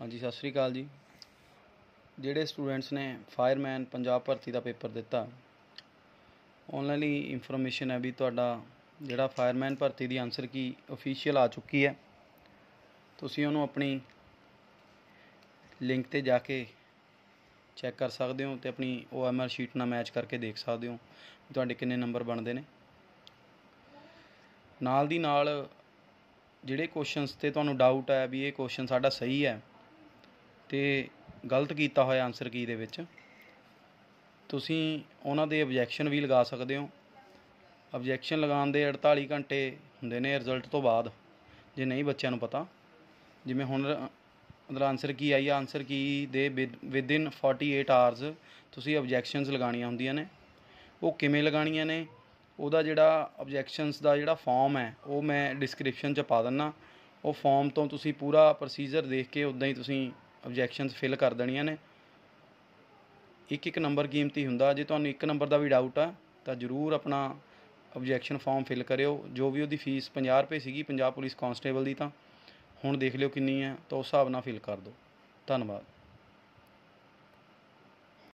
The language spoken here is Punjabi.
ਹਾਂਜੀ ਸਤਿ ਸ਼੍ਰੀ ਅਕਾਲ ਜੀ ਜਿਹੜੇ ਸਟੂਡੈਂਟਸ ਨੇ ਫਾਇਰਮੈਨ ਪੰਜਾਬ ਭਰਤੀ ਦਾ ਪੇਪਰ ਦਿੱਤਾ ਆਨਲਾਈਨ ਹੀ ਇਨਫੋਰਮੇਸ਼ਨ ਹੈ ਵੀ ਤੁਹਾਡਾ ਜਿਹੜਾ ਫਾਇਰਮੈਨ ਭਰਤੀ ਦੀ ਆਨਸਰ ਕੀ ਅਫੀਸ਼ੀਅਲ ਆ ਚੁੱਕੀ ਹੈ ਤੁਸੀਂ ਉਹਨੂੰ ਆਪਣੀ ਲਿੰਕ ਤੇ ਜਾ ਕੇ ਚੈੱਕ ਕਰ ਸਕਦੇ ਹੋ ਤੇ ਆਪਣੀ OMR ਸ਼ੀਟ ਨਾਲ ਮੈਚ ਕਰਕੇ ਦੇਖ ਸਕਦੇ ਹੋ ਤੁਹਾਡੇ ਕਿੰਨੇ ਨੰਬਰ ਬਣਦੇ ਨੇ ਨਾਲ ਦੀ ਨਾਲ ਜਿਹੜੇ ਕੁਐਸਚਨਸ ਤੇ ਤੁਹਾਨੂੰ ਡਾਊਟ ਆਇਆ ਵੀ ਇਹ ਕੁਐਸਚਨ ਸਾਡਾ ਸਹੀ ਹੈ ਤੇ ਗਲਤ ਕੀਤਾ ਹੋਇਆ ਆਨਸਰ ਕੀ ਦੇ ਵਿੱਚ ਤੁਸੀਂ ਉਹਨਾਂ ਦੇ ਆਬਜੈਕਸ਼ਨ ਵੀ ਲਗਾ ਸਕਦੇ ਹੋ ਆਬਜੈਕਸ਼ਨ ਲਗਾਉਣ ਦੇ 48 ਘੰਟੇ ਹੁੰਦੇ ਨੇ ਰਿਜ਼ਲਟ ਤੋਂ ਬਾਅਦ ਜੇ ਨਹੀਂ ਬੱਚਿਆਂ ਨੂੰ ਪਤਾ ਜਿਵੇਂ ਹੁਣ ਅਦਰ ਆਨਸਰ ਕੀ ਆਈ ਆਨਸਰ ਕੀ ਦੇ ਵਿਦ ਇਨ 48 ਆਵਰਸ ਤੁਸੀਂ ਆਬਜੈਕਸ਼ਨਸ ਲਗਾਣੀਆਂ ਹੁੰਦੀਆਂ ਨੇ ਉਹ ਕਿਵੇਂ ਲਗਾਣੀਆਂ ਨੇ ਉਹਦਾ ਜਿਹੜਾ ਆਬਜੈਕਸ਼ਨਸ ਦਾ ਜਿਹੜਾ ਫਾਰਮ ਹੈ ਉਹ ਮੈਂ ਡਿਸਕ੍ਰਿਪਸ਼ਨ 'ਚ ਪਾ ਦਿੰਨਾ ਉਹ ਫਾਰਮ ਤੋਂ ਤੁਸੀਂ ਪੂਰਾ ਪ੍ਰੋਸੀਜਰ ਦੇਖ ਕੇ ਉਦਾਂ ਹੀ ਤੁਸੀਂ ਆਬਜੈਕਸ਼ਨਸ ਫਿਲ ਕਰ ਦੇਣੀਆਂ ਨੇ ਇੱਕ ਇੱਕ ਨੰਬਰ ਕੀਮਤੀ ਹੁੰਦਾ ਜੇ ਤੁਹਾਨੂੰ ਇੱਕ ਨੰਬਰ ਦਾ ਵੀ ਡਾਊਟ ਆ ਤਾਂ ਜ਼ਰੂਰ ਆਪਣਾ ਆਬਜੈਕਸ਼ਨ ਫਾਰਮ ਫਿਲ ਕਰਿਓ ਜੋ ਵੀ ਉਹਦੀ ਫੀਸ 50 ਰੁਪਏ ਸੀਗੀ ਪੰਜਾਬ ਪੁਲਿਸ ਕਾਂਸਟੇਬਲ ਦੀ ਤਾਂ ਹੁਣ ਦੇਖ ਲਿਓ ਕਿੰਨੀ ਹੈ ਤਾਂ ਉਸ ਹਿਸਾਬ ਨਾਲ ਫਿਲ ਕਰ ਦਿਓ ਧੰਨਵਾਦ